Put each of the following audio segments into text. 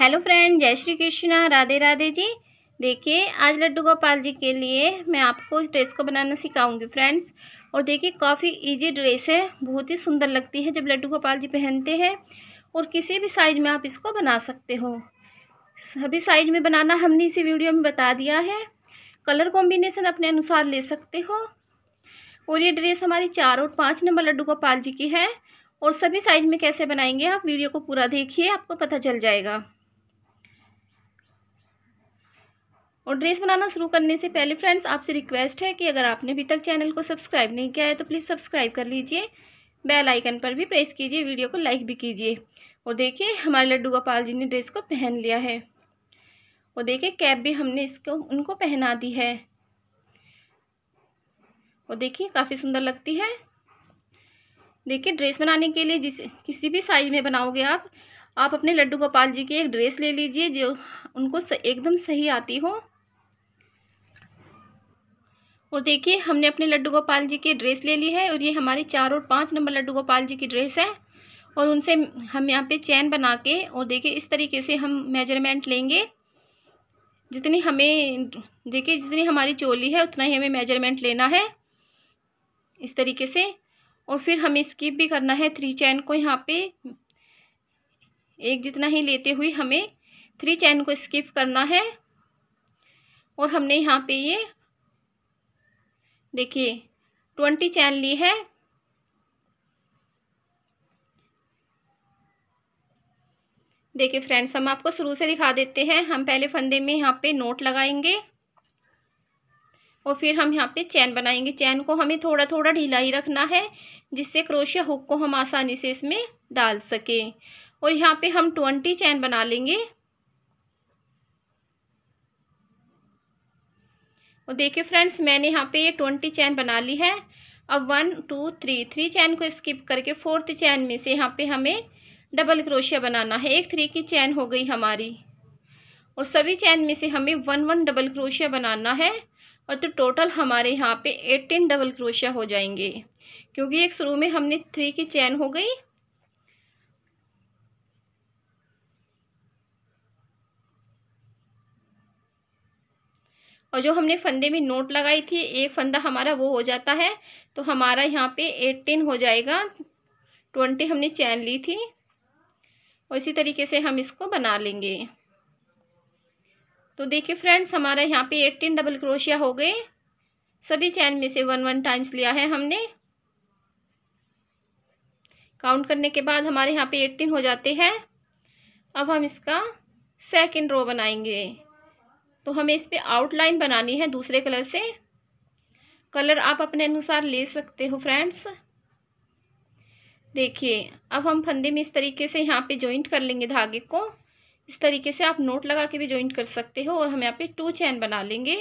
hello friend जय श्री कृष्णा राधे राधे जी देखिए आज लड्डू गोपाल जी के लिए मैं आपको इस ड्रेस को बनाना सिखाऊंगी फ्रेंड्स और देखिए काफ़ी इजी ड्रेस है बहुत ही सुंदर लगती है जब लड्डू गोपाल जी पहनते हैं और किसी भी साइज में आप इसको बना सकते हो सभी साइज में बनाना हमने इसी वीडियो में बता दिया है कलर कॉम्बिनेसन अपने अनुसार ले सकते हो और ये ड्रेस हमारी चार और पाँच नंबर लड्डू गोपाल जी की है और सभी साइज में कैसे बनाएंगे आप वीडियो को पूरा देखिए आपको पता चल जाएगा और ड्रेस बनाना शुरू करने से पहले फ्रेंड्स आपसे रिक्वेस्ट है कि अगर आपने अभी तक चैनल को सब्सक्राइब नहीं किया है तो प्लीज़ सब्सक्राइब कर लीजिए बेल आइकन पर भी प्रेस कीजिए वीडियो को लाइक भी कीजिए और देखिए हमारे लड्डू गोपाल जी ने ड्रेस को पहन लिया है और देखिए कैप भी हमने इसको उनको पहना दी है और देखिए काफ़ी सुंदर लगती है देखिए ड्रेस बनाने के लिए जिस किसी भी साइज़ में बनाओगे आप आप अपने लड्डू गोपाल जी की एक ड्रेस ले लीजिए जो उनको एकदम सही आती हो और देखिए हमने अपने लड्डू गोपाल जी की ड्रेस ले ली है और ये हमारी चार और पाँच नंबर लड्डू गोपाल जी की ड्रेस है और उनसे हम यहाँ पे चैन बना के और देखिए इस तरीके से हम मेजरमेंट लेंगे जितनी हमें देखिए जितनी हमारी चोली है उतना ही हमें मेजरमेंट लेना है इस तरीके से और फिर हमें स्किप भी करना है थ्री चैन को यहाँ पे एक जितना ही लेते हुए हमें थ्री चैन को स्किप करना है और हमने यहाँ पे ये देखिए ट्वेंटी चैन ली है देखिए फ्रेंड्स हम आपको शुरू से दिखा देते हैं हम पहले फंदे में यहाँ पे नोट लगाएंगे और फिर हम यहाँ पे चैन बनाएंगे चैन को हमें थोड़ा थोड़ा ढीला ही रखना है जिससे क्रोशिया हुक को हम आसानी से इसमें डाल सकें और यहाँ पे हम ट्वेंटी चैन बना लेंगे और देखिए फ्रेंड्स मैंने यहाँ पे ये ट्वेंटी चैन बना ली है अब one two three three chain को स्किप करके फोर्थ चैन में से यहाँ पे हमें डबल क्रोशिया बनाना है एक थ्री की चैन हो गई हमारी और सभी चैन में से हमें वन वन डबल क्रोशिया बनाना है और तो टोटल हमारे यहाँ पे एटीन डबल क्रोशिया हो जाएंगे क्योंकि एक शुरू में हमने थ्री की चैन हो गई और जो हमने फंदे में नोट लगाई थी एक फंदा हमारा वो हो जाता है तो हमारा यहाँ पे एट्टीन हो जाएगा ट्वेंटी हमने चैन ली थी और इसी तरीके से हम इसको बना लेंगे तो देखिए फ्रेंड्स हमारा यहाँ पे एट्टीन डबल क्रोशिया हो गए सभी चैन में से वन वन टाइम्स लिया है हमने काउंट करने के बाद हमारे यहाँ पे एट्टीन हो जाते हैं अब हम इसका सेकंड रो बनाएंगे तो हमें इस पर आउटलाइन बनानी है दूसरे कलर से कलर आप अपने अनुसार ले सकते हो फ्रेंड्स देखिए अब हम फंदे में इस तरीके से यहाँ पे जॉइंट कर लेंगे धागे को इस तरीके से आप नोट लगा के भी जॉइंट कर सकते हो और हम यहाँ पे टू चैन बना लेंगे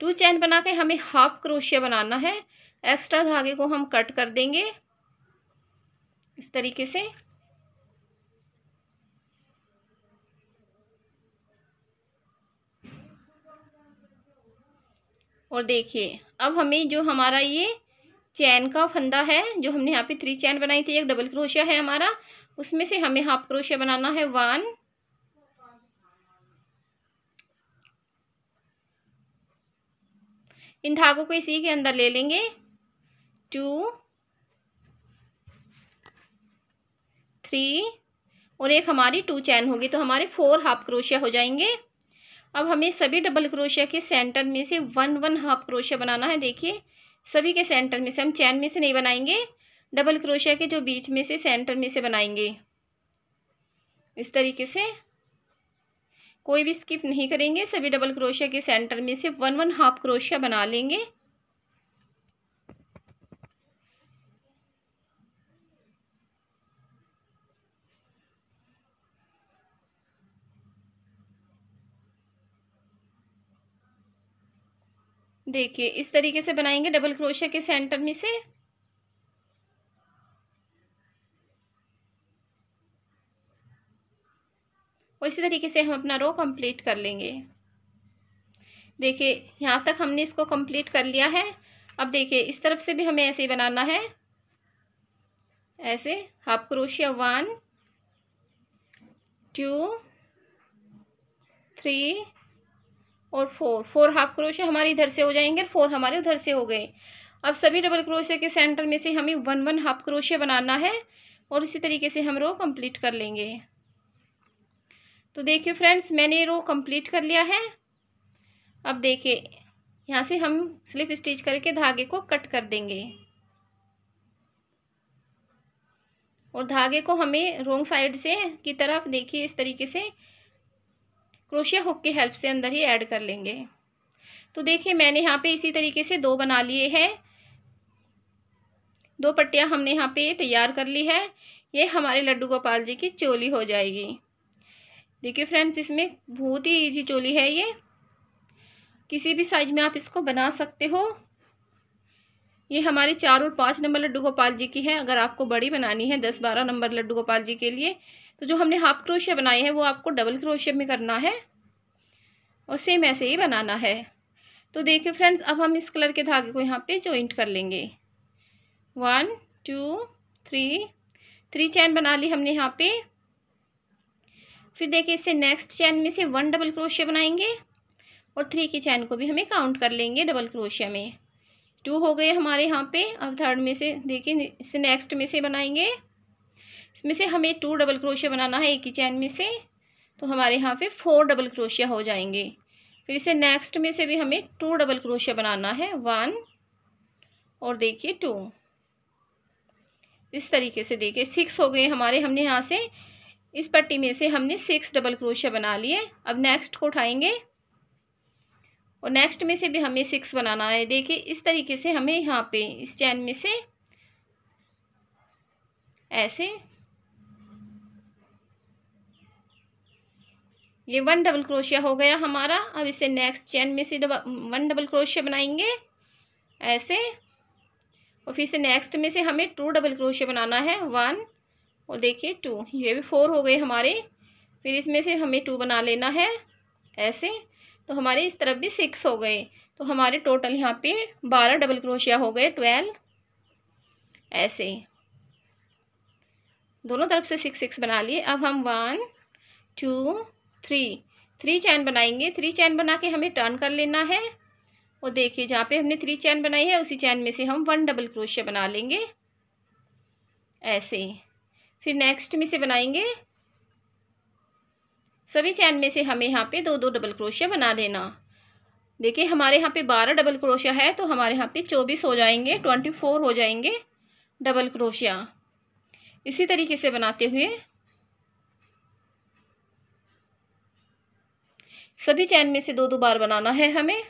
टू चैन बना के हमें हाफ क्रोशिया बनाना है एक्स्ट्रा धागे को हम कट कर देंगे इस तरीके से और देखिए अब हमें जो हमारा ये चैन का फंदा है जो हमने यहाँ पे थ्री चैन बनाई थी एक डबल क्रोशिया है हमारा उसमें से हमें हाफ क्रोशिया बनाना है वन इन धागों को इसी के अंदर ले लेंगे टू थ्री और एक हमारी टू चैन होगी तो हमारे फोर हाफ क्रोशिया हो जाएंगे अब हमें सभी डबल क्रोशिया के सेंटर में से वन वन हाफ क्रोशिया बनाना है देखिए सभी के सेंटर में से हम चैन में से नहीं बनाएंगे डबल क्रोशिया के जो बीच में से सेंटर में से बनाएंगे इस तरीके से कोई भी स्किप नहीं करेंगे सभी डबल क्रोशिया के सेंटर में से वन वन हाफ क्रोशिया बना लेंगे देखिए इस तरीके से बनाएंगे डबल क्रोशिया के सेंटर में से और इसी तरीके से हम अपना रो कंप्लीट कर लेंगे देखिए यहाँ तक हमने इसको कंप्लीट कर लिया है अब देखिए इस तरफ से भी हमें ऐसे ही बनाना है ऐसे हाफ क्रोशिया वन टू थ्री और फोर फोर हाफ क्रोशे हमारे इधर से हो जाएंगे फोर हमारे उधर से हो गए अब सभी डबल क्रोशे के सेंटर में से हमें वन वन हाफ क्रोशे बनाना है और इसी तरीके से हम रो कंप्लीट कर लेंगे तो देखिए फ्रेंड्स मैंने रो कंप्लीट कर लिया है अब देखिए यहाँ से हम स्लिप स्टिच करके धागे को कट कर देंगे और धागे को हमें रोंग साइड से की तरफ देखिए इस तरीके से क्रोशिया हुक की हेल्प से अंदर ही ऐड कर लेंगे तो देखिए मैंने यहाँ पे इसी तरीके से दो बना लिए हैं दो पट्टियाँ हमने यहाँ पे तैयार कर ली है ये हमारे लड्डू गोपाल जी की चोली हो जाएगी देखिए फ्रेंड्स इसमें बहुत ही ईजी चोली है ये किसी भी साइज में आप इसको बना सकते हो ये हमारे चार और पाँच नंबर लड्डू गोपाल जी की है अगर आपको बड़ी बनानी है दस बारह नंबर लड्डू गोपाल जी के लिए तो जो हमने हाफ क्रोशिया बनाए हैं वो आपको डबल क्रोशिया में करना है और सेम ऐसे ही बनाना है तो देखिए फ्रेंड्स अब हम इस कलर के धागे को यहाँ पे जॉइंट कर लेंगे one two three three chain बना ली हमने यहाँ पे फिर देखिए इससे नेक्स्ट चैन में से वन डबल क्रोशिया बनाएंगे और थ्री की चैन को भी हमें काउंट कर लेंगे डबल क्रोशिया में टू हो गए हमारे यहाँ पे अब थर्ड में से देखिए इससे नेक्स्ट में से बनाएंगे इसमें से हमें टू डबल क्रोशिया बनाना है एक ही चैन में से तो हमारे यहाँ पे फोर डबल क्रोशिया हो जाएंगे फिर इसे नेक्स्ट में से भी हमें टू डबल क्रोशिया बनाना है वन और देखिए टू इस तरीके से देखिए सिक्स हो गए हमारे हमने यहाँ से इस पट्टी में से हमने सिक्स डबल क्रोशिया बना लिए अब नेक्स्ट को उठाएंगे और नेक्स्ट में से भी हमें सिक्स बनाना है देखिए इस तरीके से हमें यहाँ पे इस चैन में से ऐसे ये वन डबल क्रोशिया हो गया हमारा अब इसे नेक्स्ट चैन में से डबल वन डबल क्रोशिया बनाएंगे ऐसे और फिर से नेक्स्ट में से हमें टू डबल क्रोशिया बनाना है वन और देखिए टू ये भी फोर हो गए हमारे फिर इसमें से हमें टू बना लेना है ऐसे तो हमारे इस तरफ भी सिक्स हो गए तो हमारे टोटल यहाँ पे बारह डबल क्रोशिया हो गए ट्वेल्व ऐसे दोनों तरफ से सिक्स सिक्स बना लिए अब हम one two three three chain बनाएंगे थ्री चैन बना के हमें टर्न कर लेना है और देखिए जहाँ पे हमने थ्री चैन बनाई है उसी चैन में से हम वन डबल क्रोशिया बना लेंगे ऐसे फिर नेक्स्ट में से बनाएंगे सभी चैन में से हमें यहाँ पे दो दो डबल क्रोशिया बना लेना देखिए हमारे यहाँ पे बारह डबल क्रोशिया है तो हमारे यहाँ पे चौबीस हो जाएंगे ट्वेंटी फोर हो जाएंगे डबल क्रोशिया इसी तरीके से बनाते हुए सभी चैन में से दो दो बार बनाना है हमें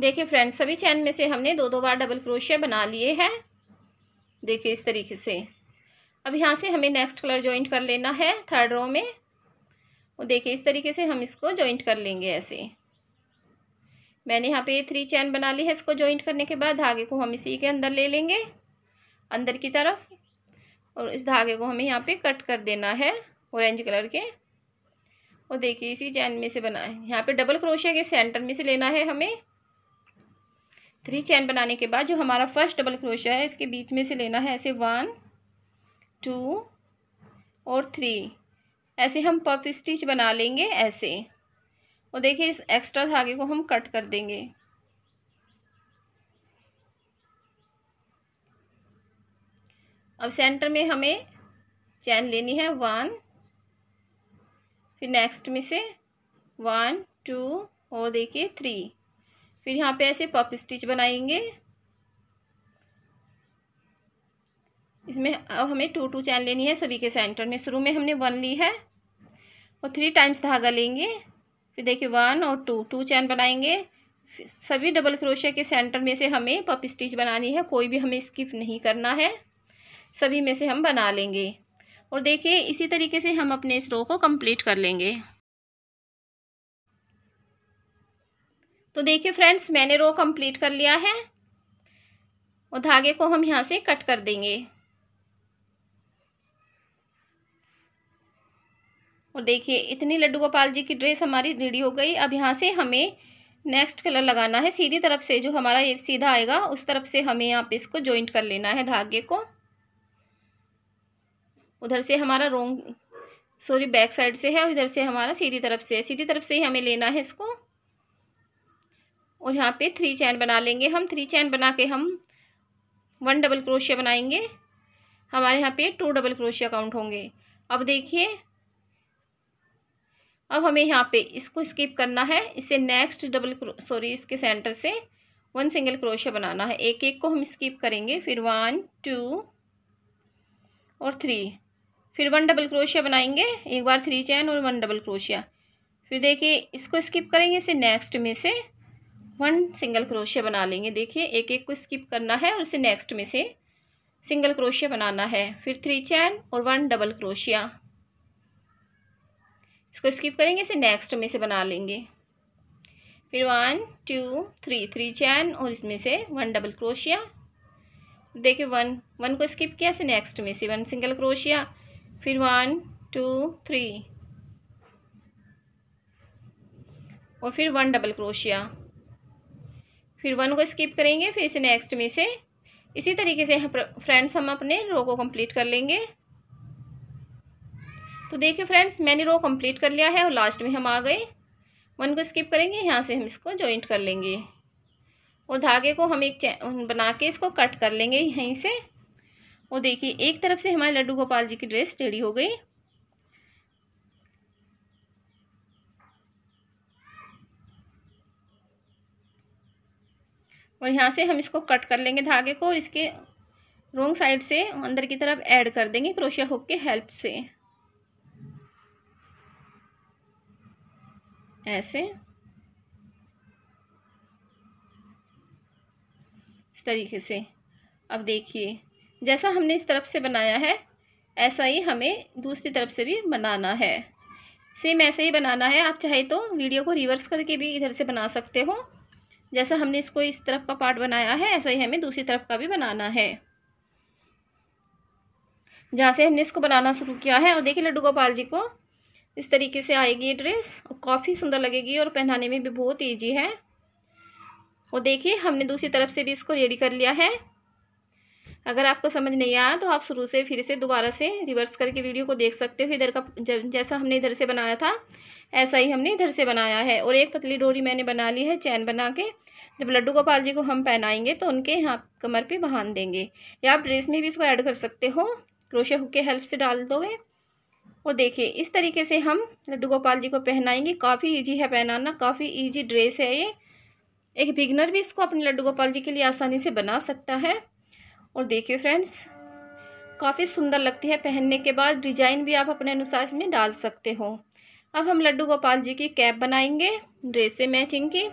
देखिए फ्रेंड्स सभी चैन में से हमने दो दो बार डबल क्रोशिया बना लिए हैं देखिए इस तरीके से अब यहाँ से हमें नेक्स्ट कलर जॉइंट कर लेना है थर्ड रो में और देखिए इस तरीके से हम इसको जॉइंट कर लेंगे ऐसे मैंने यहाँ पे थ्री चैन बना ली है इसको जॉइंट करने के बाद धागे को हम इसी के अंदर ले लेंगे अंदर की तरफ और इस धागे को हमें यहाँ पे कट कर देना है ऑरेंज कलर के और देखिए इसी चैन में से बना है यहाँ पे डबल क्रोशिया के सेंटर में से लेना है हमें थ्री चैन बनाने के बाद जो हमारा फर्स्ट डबल क्रोशा है इसके बीच में से लेना है ऐसे वन टू और थ्री ऐसे हम पफ स्टिच बना लेंगे ऐसे और देखिए इस एक्स्ट्रा धागे को हम कट कर देंगे अब सेंटर में हमें चैन लेनी है वन फिर नेक्स्ट में से वन टू और देखिए थ्री फिर यहाँ पे ऐसे पप स्टिच बनाएंगे इसमें अब हमें टू टू चैन लेनी है सभी के सेंटर में शुरू में हमने वन ली है और थ्री टाइम्स धागा लेंगे फिर देखिए वन और टू टू चैन बनाएंगे सभी डबल क्रोशिया के सेंटर में से हमें पप स्टिच बनानी है कोई भी हमें स्किप नहीं करना है सभी में से हम बना लेंगे और देखिए इसी तरीके से हम अपने इस रो को कंप्लीट कर लेंगे तो देखिए फ्रेंड्स मैंने रो कंप्लीट कर लिया है और धागे को हम यहाँ से कट कर देंगे और देखिए इतनी लड्डू गोपाल जी की ड्रेस हमारी रेडी हो गई अब यहाँ से हमें नेक्स्ट कलर लगाना है सीधी तरफ से जो हमारा ये सीधा आएगा उस तरफ से हमें यहाँ पे इसको ज्वाइंट कर लेना है धागे को उधर से हमारा रोंग सॉरी बैक साइड से है उधर से हमारा सीधी तरफ से है सीधी तरफ से ही हमें लेना है इसको और यहाँ पे थ्री चैन बना लेंगे हम थ्री चैन बना के हम वन डबल क्रोशिया बनाएंगे हमारे यहाँ पे टू डबल क्रोशिया काउंट होंगे अब देखिए अब हमें यहाँ पे इसको स्किप करना है इसे नेक्स्ट डबल सॉरी इसके सेंटर से वन सिंगल क्रोशिया बनाना है एक एक को हम स्किप करेंगे फिर वन टू और थ्री फिर वन डबल क्रोशिया बनाएंगे एक बार थ्री चैन और वन डबल क्रोशिया फिर देखिए इसको स्किप करेंगे इसे नेक्स्ट में से वन सिंगल क्रोशिया बना लेंगे देखिए एक एक को स्किप करना है और उसे नेक्स्ट में से सिंगल क्रोशिया बनाना है फिर थ्री चैन और वन डबल क्रोशिया इसको स्किप करेंगे इसे नेक्स्ट में से बना लेंगे फिर one two three three chain और इसमें से वन डबल क्रोशिया देखिए वन वन को स्किप किया से नेक्स्ट में से वन सिंगल क्रोशिया फिर वन टू थ्री और फिर वन डबल क्रोशिया फिर वन को स्किप करेंगे फिर इसे नेक्स्ट में से इसी तरीके से फ्रेंड्स हम अपने रो को कंप्लीट कर लेंगे तो देखिए फ्रेंड्स मैंने रो कंप्लीट कर लिया है और लास्ट में हम आ गए वन को स्किप करेंगे यहाँ से हम इसको जॉइंट कर लेंगे और धागे को हम एक बना के इसको कट कर लेंगे यहीं से और देखिए एक तरफ से हमारे लड्डू गोपाल जी की ड्रेस रेडी हो गई और यहाँ से हम इसको कट कर लेंगे धागे को और इसके रोंग साइड से अंदर की तरफ ऐड कर देंगे क्रोशिया हुक के हेल्प से ऐसे इस तरीके से अब देखिए जैसा हमने इस तरफ से बनाया है ऐसा ही हमें दूसरी तरफ से भी बनाना है सेम ऐसे ही बनाना है आप चाहे तो वीडियो को रिवर्स करके भी इधर से बना सकते हो जैसा हमने इसको इस तरफ का पार्ट बनाया है ऐसा ही हमें दूसरी तरफ का भी बनाना है जहाँ से हमने इसको बनाना शुरू किया है और देखिए लड्डू गोपाल जी को इस तरीके से आएगी ये ड्रेस और काफ़ी सुंदर लगेगी और पहनाने में भी बहुत ईजी है और देखिए हमने दूसरी तरफ से भी इसको रेडी कर लिया है अगर आपको समझ नहीं आया तो आप शुरू से फिर से दोबारा से रिवर्स करके वीडियो को देख सकते हो इधर का जैसा हमने इधर से बनाया था ऐसा ही हमने इधर से बनाया है और एक पतली डोरी मैंने बना ली है चैन बना के जब लड्डू गोपाल जी को हम पहनाएंगे तो उनके यहाँ कमर पे बहान देंगे या आप ड्रेस में भी इसको ऐड कर सकते हो क्रोशे हुक के हेल्प से डाल दोगे और देखिए इस तरीके से हम लड्डू गोपाल जी को पहनाएंगे काफ़ी ईजी है पहनाना काफ़ी ईजी ड्रेस है ये एक बिगनर भी इसको अपने लड्डू गोपाल जी के लिए आसानी से बना सकता है और देखिए फ्रेंड्स काफ़ी सुंदर लगती है पहनने के बाद डिजाइन भी आप अपने अनुसार इसमें डाल सकते हो अब हम लड्डू गोपाल जी की कैप बनाएंगे ड्रेस से मैचिंग की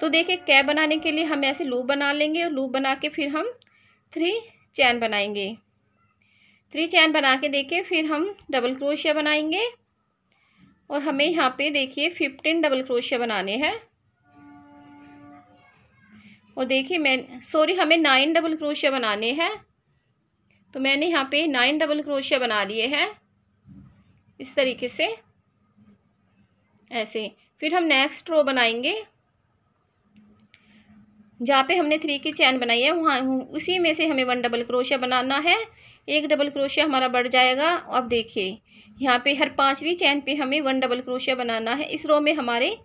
तो देखिए कैप बनाने के लिए हम ऐसे लूप बना लेंगे और लूप बना के फिर हम थ्री चैन बनाएंगे थ्री चैन बना के देखिए फिर हम डबल क्रोशिया बनाएंगे और हमें यहाँ पे देखिए फिफ्टीन डबल क्रोशिया बनाने हैं और देखिए मैं सॉरी हमें नाइन डबल क्रोशिया बनाने हैं तो मैंने यहाँ पे नाइन डबल क्रोशिया बना लिए हैं इस तरीके से ऐसे फिर हम नेक्स्ट रो बनाएंगे जहाँ पे हमने थ्री की चैन बनाई है वहाँ उसी में से हमें वन डबल क्रोशिया बनाना है एक डबल क्रोशिया हमारा बढ़ जाएगा अब देखिए यहाँ पे हर पांचवी चैन पे हमें वन डबल क्रोशिया बनाना है इस रो में हमारे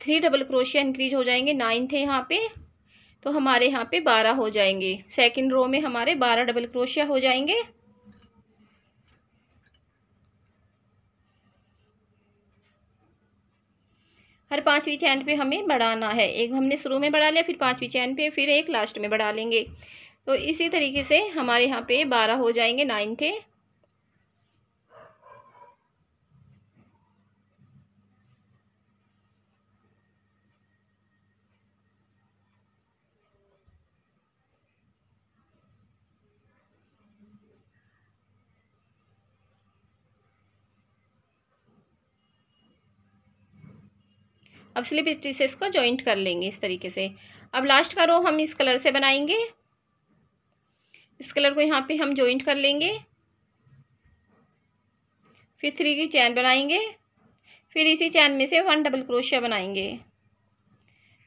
थ्री डबल क्रोशिया इंक्रीज हो जाएंगे नाइन थे यहाँ पे तो हमारे यहाँ पे बारह हो जाएंगे सेकंड रो में हमारे बारह डबल क्रोशिया हो जाएंगे हर पांचवी चैन पे हमें बढ़ाना है एक हमने शुरू में बढ़ा लिया फिर पांचवी चैन पे फिर एक लास्ट में बढ़ा लेंगे तो इसी तरीके से हमारे यहाँ पे बारह हो जाएंगे नाइन्थे अब स्लिप स्टिचेस को ज्वाइंट कर लेंगे इस तरीके से अब लास्ट का रो हम इस कलर से बनाएंगे इस कलर को यहाँ पे हम ज्वाइंट कर लेंगे फिर थ्री की चैन बनाएंगे फिर इसी चैन में से वन डबल क्रोशिया बनाएंगे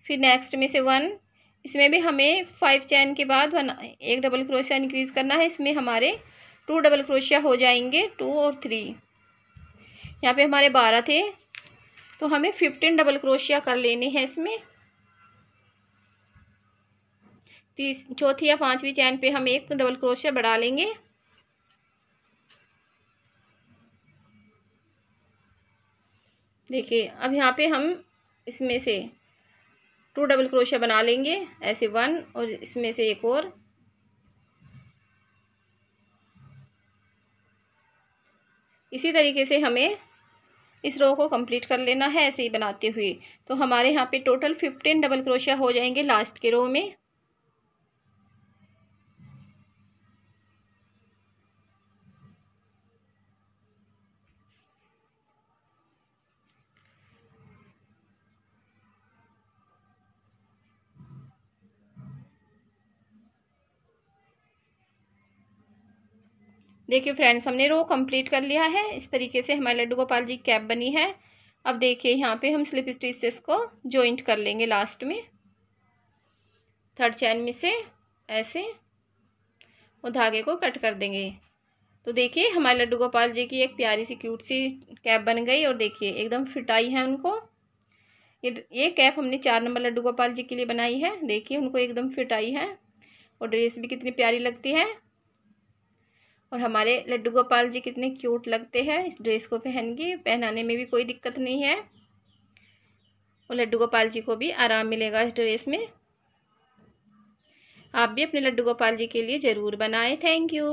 फिर नेक्स्ट में से वन इसमें भी हमें फाइव चैन के बाद वन एक डबल क्रोशिया इंक्रीज़ करना है इसमें हमारे टू डबल क्रोशिया हो जाएंगे टू और थ्री यहाँ पे हमारे बारह थे तो हमें फिफ्टीन डबल क्रोशिया कर लेने हैं इसमें तीस चौथी या पांचवी चैन पे हम एक डबल क्रोशिया बढ़ा लेंगे देखिए अब यहाँ पे हम इसमें से टू डबल क्रोशिया बना लेंगे ऐसे वन और इसमें से एक और इसी तरीके से हमें इस रो को कंप्लीट कर लेना है ऐसे ही बनाते हुए तो हमारे यहाँ पे टोटल फिफ्टीन डबल क्रोशिया हो जाएंगे लास्ट के रो में देखिए फ्रेंड्स हमने रो कंप्लीट कर लिया है इस तरीके से हमारे लड्डू गोपाल जी कैप बनी है अब देखिए यहाँ पे हम स्लिप स्टिच से इसको जॉइंट कर लेंगे लास्ट में थर्ड चैन में से ऐसे और धागे को कट कर देंगे तो देखिए हमारे लड्डू गोपाल जी की एक प्यारी सी क्यूट सी कैप बन गई और देखिए एकदम फिट आई है उनको ये ये कैप हमने चार नंबर लड्डू गोपाल जी के लिए बनाई है देखिए उनको एकदम फिट आई है और ड्रेस भी कितनी प्यारी लगती है और हमारे लड्डू गोपाल जी कितने क्यूट लगते हैं इस ड्रेस को पहन के पहनाने में भी कोई दिक्कत नहीं है और लड्डू गोपाल जी को भी आराम मिलेगा इस ड्रेस में आप भी अपने लड्डू गोपाल जी के लिए ज़रूर बनाएं थैंक यू